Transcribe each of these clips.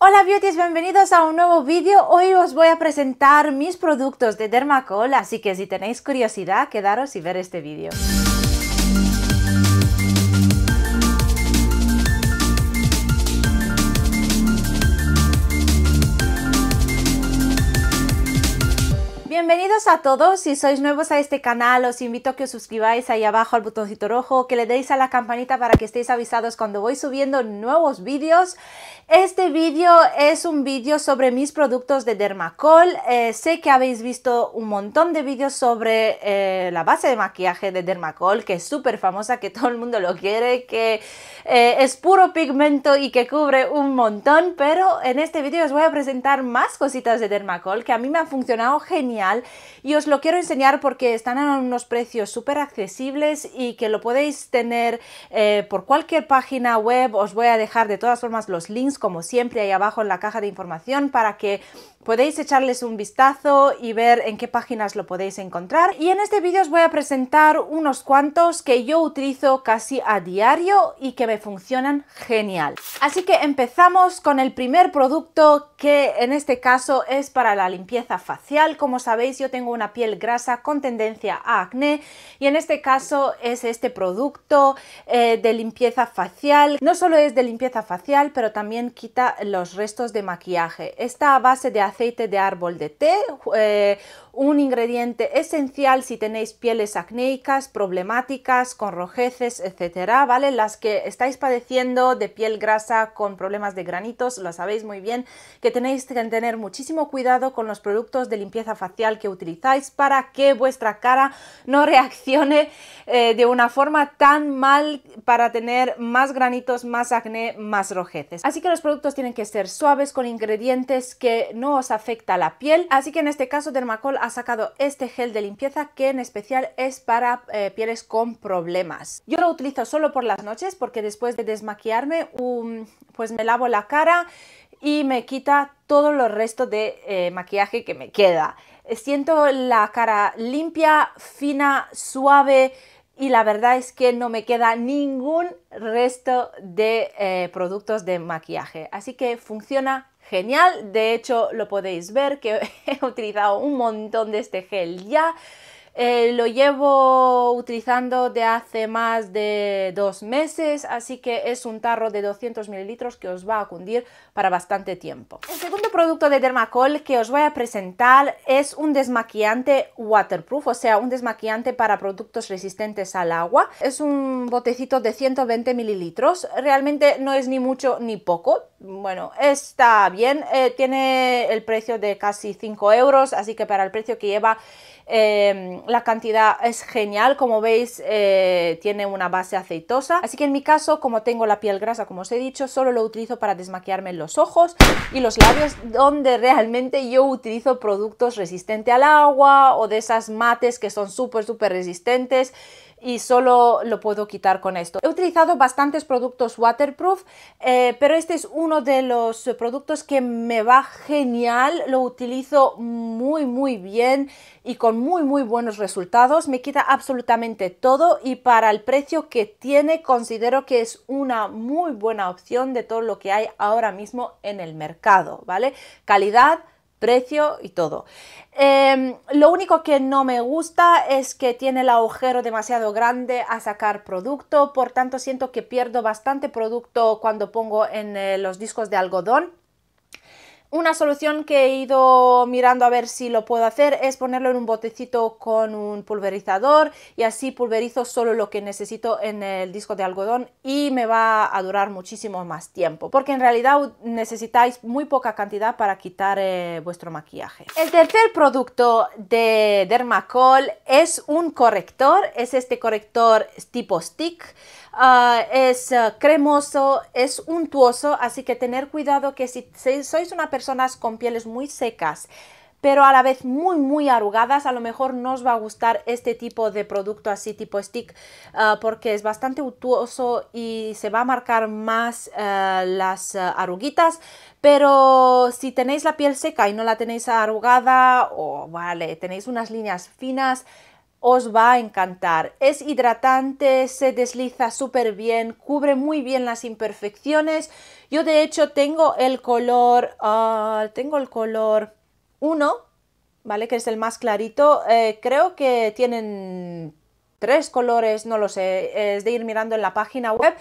Hola beauties, bienvenidos a un nuevo vídeo. Hoy os voy a presentar mis productos de Dermacol, así que si tenéis curiosidad, quedaros y ver este vídeo. Bienvenidos a todos, si sois nuevos a este canal os invito a que os suscribáis ahí abajo al botoncito rojo, que le deis a la campanita para que estéis avisados cuando voy subiendo nuevos vídeos. Este vídeo es un vídeo sobre mis productos de Dermacol, eh, sé que habéis visto un montón de vídeos sobre eh, la base de maquillaje de Dermacol, que es súper famosa, que todo el mundo lo quiere, que eh, es puro pigmento y que cubre un montón, pero en este vídeo os voy a presentar más cositas de Dermacol que a mí me han funcionado genial y os lo quiero enseñar porque están a unos precios súper accesibles y que lo podéis tener eh, por cualquier página web. Os voy a dejar de todas formas los links como siempre ahí abajo en la caja de información para que podéis echarles un vistazo y ver en qué páginas lo podéis encontrar. Y en este vídeo os voy a presentar unos cuantos que yo utilizo casi a diario y que me funcionan genial. Así que empezamos con el primer producto que en este caso es para la limpieza facial. Como sabéis yo tengo una piel grasa con tendencia a acné y en este caso es este producto eh, de limpieza facial. No solo es de limpieza facial, pero también quita los restos de maquillaje. Está a base de aceite de árbol de té, eh, un ingrediente esencial si tenéis pieles acnéicas, problemáticas, con rojeces, etcétera, ¿vale? Las que estáis padeciendo de piel grasa con problemas de granitos, lo sabéis muy bien, que tenéis que tener muchísimo cuidado con los productos de limpieza facial que utilizáis para que vuestra cara no reaccione eh, de una forma tan mal para tener más granitos, más acné, más rojeces. Así que los productos tienen que ser suaves con ingredientes que no os afecta la piel, así que en este caso Dermacol ha sacado este gel de limpieza que en especial es para eh, pieles con problemas. Yo lo utilizo solo por las noches porque después de desmaquillarme um, pues me lavo la cara y me quita todo lo resto de eh, maquillaje que me queda. Siento la cara limpia, fina, suave y la verdad es que no me queda ningún resto de eh, productos de maquillaje. Así que funciona genial. De hecho, lo podéis ver que he utilizado un montón de este gel ya. Eh, lo llevo utilizando de hace más de dos meses, así que es un tarro de 200 mililitros que os va a cundir para bastante tiempo. El segundo producto de Dermacol que os voy a presentar es un desmaquillante waterproof, o sea, un desmaquillante para productos resistentes al agua. Es un botecito de 120 mililitros, realmente no es ni mucho ni poco, bueno, está bien, eh, tiene el precio de casi 5 euros, así que para el precio que lleva... Eh, la cantidad es genial, como veis eh, tiene una base aceitosa, así que en mi caso como tengo la piel grasa como os he dicho, solo lo utilizo para desmaquillarme los ojos y los labios donde realmente yo utilizo productos resistentes al agua o de esas mates que son súper súper resistentes y solo lo puedo quitar con esto. He utilizado bastantes productos waterproof, eh, pero este es uno de los productos que me va genial, lo utilizo muy muy bien y con muy muy buenos resultados, me quita absolutamente todo y para el precio que tiene considero que es una muy buena opción de todo lo que hay ahora mismo en el mercado, ¿vale? Calidad, precio y todo. Em, lo único que no me gusta es que tiene el agujero demasiado grande a sacar producto, por tanto siento que pierdo bastante producto cuando pongo en eh, los discos de algodón. Una solución que he ido mirando a ver si lo puedo hacer es ponerlo en un botecito con un pulverizador y así pulverizo solo lo que necesito en el disco de algodón y me va a durar muchísimo más tiempo porque en realidad necesitáis muy poca cantidad para quitar eh, vuestro maquillaje. El tercer producto de Dermacol es un corrector, es este corrector tipo stick Ah, es ah, cremoso, es untuoso, así que tener cuidado que si, sois una persona con pieles muy secas, pero a la vez muy muy arrugadas a lo mejor no os va a gustar este tipo de producto así tipo stick ah, porque es bastante untuoso y se va a marcar más las arruguitas pero si tenéis la piel seca y no la tenéis arrugada o vale tenéis unas líneas finas os va a encantar. Es hidratante, se desliza súper bien, cubre muy bien las imperfecciones. Yo de hecho tengo el color, ah, tengo el color 1, ¿vale? Que es el más clarito. Eh, creo que tienen tres colores, no lo sé, es de ir mirando en la página web.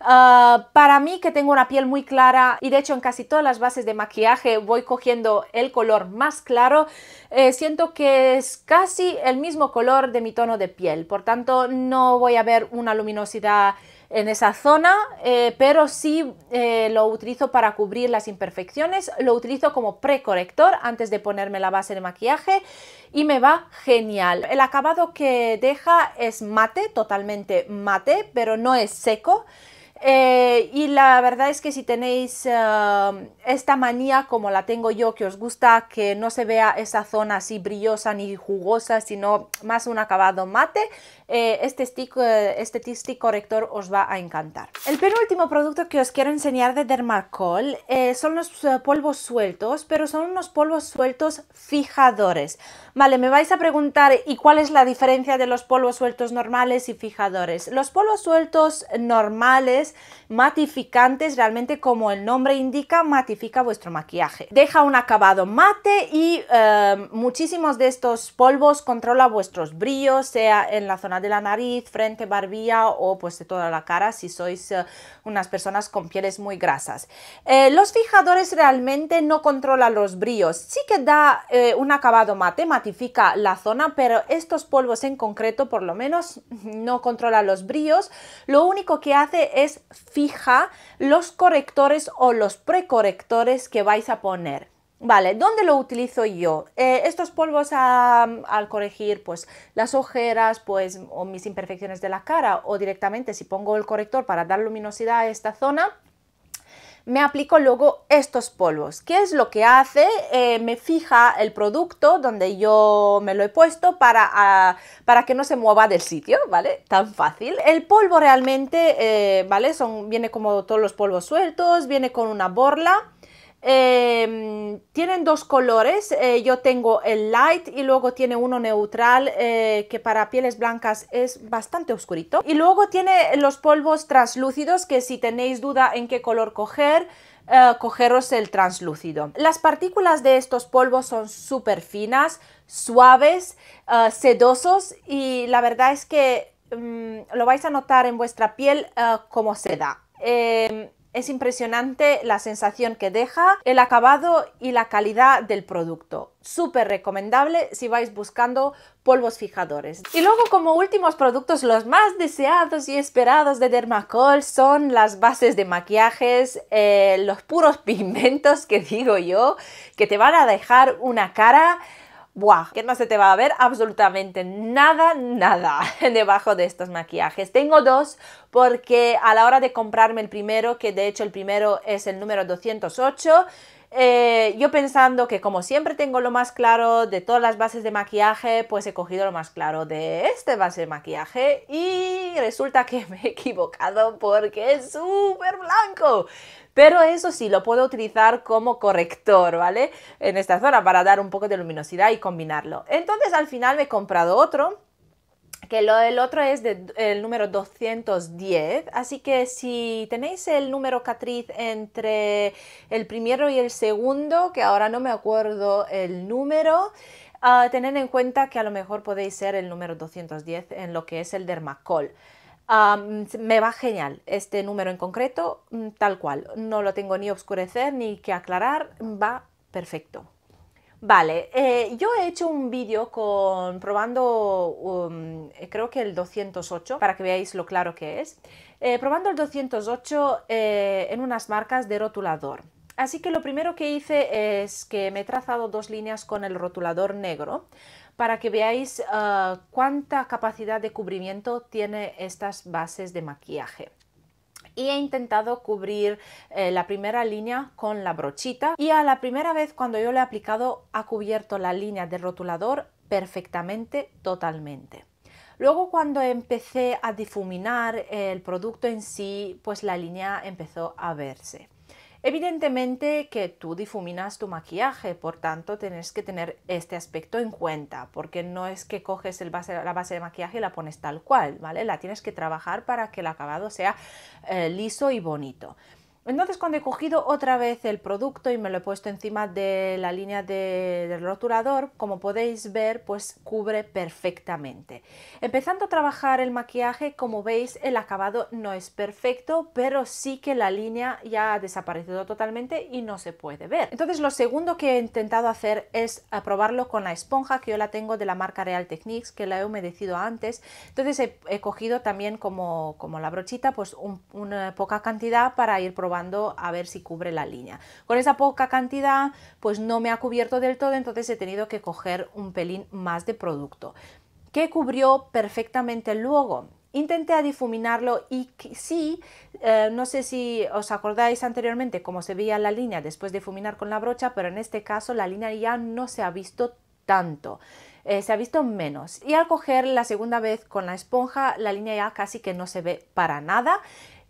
Ah, para mí que tengo una piel muy clara y de hecho en casi todas las bases de maquillaje voy cogiendo el color más claro, eh, siento que es casi el mismo color de mi tono de piel, por tanto no voy a ver una luminosidad en esa zona, eh, pero sí eh, lo utilizo para cubrir las imperfecciones, lo utilizo como precorrector antes de ponerme la base de maquillaje y me va genial. El acabado que deja es mate, totalmente mate, pero no es seco. Eh, y la verdad es que si tenéis um, esta manía como la tengo yo, que os gusta que no se vea esa zona así brillosa ni jugosa, sino más un acabado mate, eh, este, stick, eh, este stick corrector os va a encantar. El penúltimo producto que os quiero enseñar de Dermacol son los polvos sueltos, pero son unos polvos sueltos fijadores. Vale, me vais a preguntar, ¿y cuál es la diferencia de los polvos sueltos normales y fijadores? Los polvos sueltos normales matificantes, realmente como el nombre indica, matifica vuestro maquillaje. Deja un acabado mate y eh, muchísimos de estos polvos controla vuestros brillos, sea en la zona de la nariz, frente, barbilla o pues de toda la cara si sois eh, unas personas con pieles muy grasas. Eh, los fijadores realmente no controlan los brillos, sí que da un acabado mate, matifica la zona, pero estos polvos en concreto por lo menos no controlan los brillos, lo único que hace es fija los correctores o los precorrectores que vais a poner. Vale, ¿dónde lo utilizo yo? Eh, estos polvos al corregir pues las ojeras pues, o mis imperfecciones de la cara o directamente si pongo el corrector para dar luminosidad a esta zona, me aplico luego estos polvos. ¿Qué es lo que hace? Eh, me fija el producto donde yo me lo he puesto ah, para, que no se mueva del sitio, ¿vale? Tan fácil. El polvo realmente, eh, ¿vale? Son, viene como todos los polvos sueltos, viene con una borla. Em, tienen dos colores, eh, yo tengo el light y luego tiene uno neutral eh, que para pieles blancas es bastante oscurito. Y luego tiene los polvos translúcidos que si tenéis duda en qué color coger, eh, cogeros el translúcido. Las partículas de estos polvos son súper finas, suaves, sedosos y la verdad es que mm, lo vais a notar en vuestra piel como seda. Eh, em, es impresionante la sensación que deja, el acabado y la calidad del producto. Súper recomendable si vais buscando polvos fijadores. Y luego como últimos productos los más deseados y esperados de Dermacol son las bases de maquillajes, eh, los puros pigmentos que digo yo, que te van a dejar una cara ¡buah! Que no se te va a ver absolutamente nada, nada debajo de estos maquillajes. Tengo dos porque a la hora de comprarme el primero, que de hecho el primero es el número 208, eh, yo pensando que como siempre tengo lo más claro de todas las bases de maquillaje, pues he cogido lo más claro de este base de maquillaje y resulta que me he equivocado porque es súper blanco. Pero eso sí, lo puedo utilizar como corrector, ¿vale? En esta zona para dar un poco de luminosidad y combinarlo. Entonces al final me he comprado otro que lo, el otro es el número 210, así que si tenéis el número catriz entre el primero y el segundo, que ahora no me acuerdo el número, a ah, tened en cuenta que a lo mejor podéis ser el número 210 en lo que es el dermacol. me va genial este número en concreto, mm, tal cual, no lo tengo ni oscurecer ni que aclarar, va perfecto. Vale, eh, yo he hecho un vídeo probando, um, eh, creo que el 208, para que veáis lo claro que es, eh, probando el 208 en unas marcas de rotulador. Así que lo primero que hice es que me he trazado dos líneas con el rotulador negro para que veáis ah, cuánta capacidad de cubrimiento tiene estas bases de maquillaje y he intentado cubrir eh, la primera línea con la brochita y a la primera vez cuando yo le he aplicado ha cubierto la línea del rotulador perfectamente, totalmente. Luego cuando empecé a difuminar el producto en sí, pues la línea empezó a verse. Evidentemente que tú difuminas tu maquillaje, por tanto tienes que tener este aspecto en cuenta, porque no es que coges la base de maquillaje y la pones tal cual, ¿vale? La tienes que trabajar para que el acabado sea eh, liso y bonito. Entonces cuando he cogido otra vez el producto y me lo he puesto encima de la línea del rotulador, como podéis ver, pues cubre perfectamente. Empezando a trabajar el maquillaje, como veis, el acabado no es perfecto, pero sí que la línea ya ha desaparecido totalmente y no se puede ver. Entonces lo segundo que he intentado hacer es probarlo con la esponja que yo la tengo de la marca Real Techniques, que la he humedecido antes. Entonces he, cogido también como, como la brochita, pues una poca cantidad para ir probando a ver si cubre la línea. Con esa poca cantidad pues no me ha cubierto del todo, entonces he tenido que coger un pelín más de producto que cubrió perfectamente luego. Intenté a difuminarlo y sí, eh, no sé si os acordáis anteriormente cómo se veía la línea después de difuminar con la brocha, pero en este caso la línea ya no se ha visto tanto. Eh, se ha visto menos. Y al coger la segunda vez con la esponja, la línea ya casi que no se ve para nada.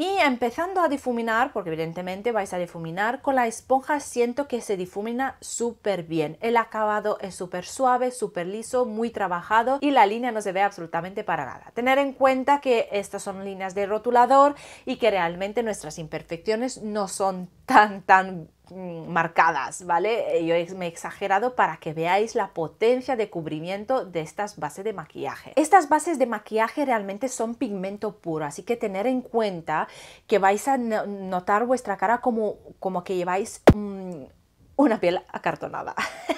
Y empezando a difuminar, porque evidentemente vais a difuminar, con la esponja siento que se difumina súper bien. El acabado es súper suave, súper liso, muy trabajado y la línea no se ve absolutamente para nada. Tener en cuenta que estas son líneas de rotulador y que realmente nuestras imperfecciones no son tan, tan Mm, marcadas, ¿vale? Eh, yo me he exagerado para que veáis la potencia de cubrimiento de estas bases de maquillaje. Estas bases de maquillaje realmente son pigmento puro, así que tener en cuenta que vais a notar vuestra cara como, como que lleváis mm, una piel acartonada,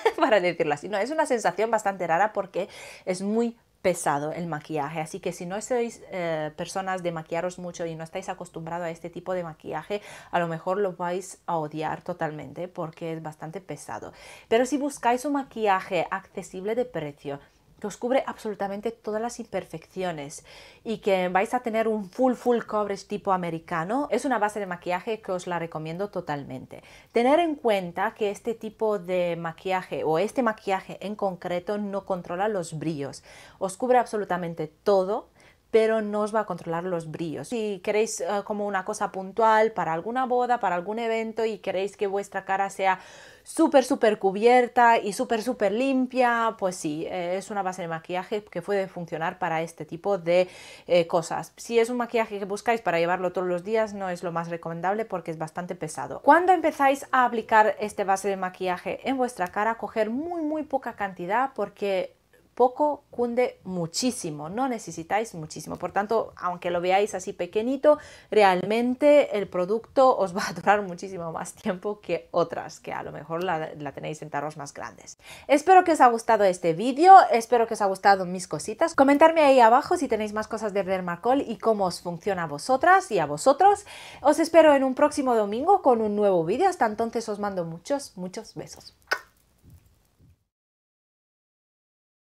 para decirlo así. No, es una sensación bastante rara porque es muy pesado el maquillaje. Así que si no sois eh, personas de maquillaros mucho y no estáis acostumbrados a este tipo de maquillaje, a lo mejor lo vais a odiar totalmente porque es bastante pesado. Pero si buscáis un maquillaje accesible de precio, que os cubre absolutamente todas las imperfecciones y que vais a tener un full full coverage tipo americano. Es una base de maquillaje que os la recomiendo totalmente. Tener en cuenta que este tipo de maquillaje o este maquillaje en concreto no controla los brillos. Os cubre absolutamente todo pero no os va a controlar los brillos. Si queréis eh, como una cosa puntual para alguna boda, para algún evento y queréis que vuestra cara sea súper, súper cubierta y súper, súper limpia, pues sí, eh, es una base de maquillaje que puede funcionar para este tipo de eh, cosas. Si es un maquillaje que buscáis para llevarlo todos los días, no es lo más recomendable porque es bastante pesado. Cuando empezáis a aplicar este base de maquillaje en vuestra cara, coger muy, muy poca cantidad porque poco cunde muchísimo, no necesitáis muchísimo. Por tanto, aunque lo veáis así pequeñito, realmente el producto os va a durar muchísimo más tiempo que otras, que a lo mejor la, tenéis en tarros más grandes. Espero que os haya gustado este vídeo, espero que os haya gustado mis cositas. Comentarme ahí abajo si tenéis más cosas de Dermacol y cómo os funciona a vosotras y a vosotros. Os espero en un próximo domingo con un nuevo vídeo. Hasta entonces os mando muchos, muchos besos.